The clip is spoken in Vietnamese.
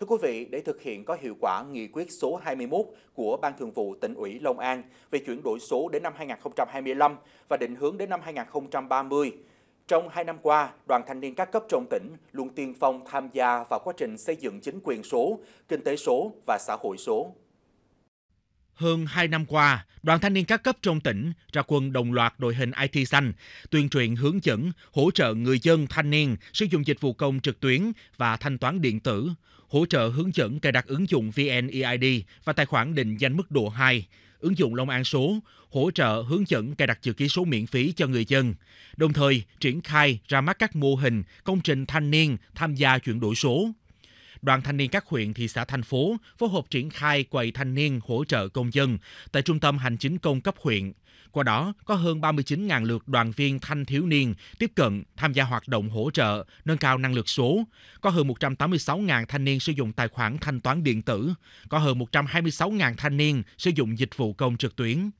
Thưa quý vị, để thực hiện có hiệu quả nghị quyết số 21 của Ban Thường vụ tỉnh ủy Long An về chuyển đổi số đến năm 2025 và định hướng đến năm 2030, trong hai năm qua, đoàn thanh niên các cấp trong tỉnh luôn tiên phong tham gia vào quá trình xây dựng chính quyền số, kinh tế số và xã hội số. Hơn 2 năm qua, đoàn thanh niên các cấp trong tỉnh ra quân đồng loạt đội hình IT xanh, tuyên truyền hướng dẫn, hỗ trợ người dân thanh niên sử dụng dịch vụ công trực tuyến và thanh toán điện tử, hỗ trợ hướng dẫn cài đặt ứng dụng VNEID và tài khoản định danh mức độ 2, ứng dụng Long An số, hỗ trợ hướng dẫn cài đặt chữ ký số miễn phí cho người dân, đồng thời triển khai ra mắt các mô hình, công trình thanh niên tham gia chuyển đổi số, Đoàn thanh niên các huyện, thị xã, thành phố phối hợp triển khai quầy thanh niên hỗ trợ công dân tại Trung tâm Hành chính công cấp huyện. Qua đó, có hơn 39.000 lượt đoàn viên thanh thiếu niên tiếp cận tham gia hoạt động hỗ trợ, nâng cao năng lực số. Có hơn 186.000 thanh niên sử dụng tài khoản thanh toán điện tử. Có hơn 126.000 thanh niên sử dụng dịch vụ công trực tuyến.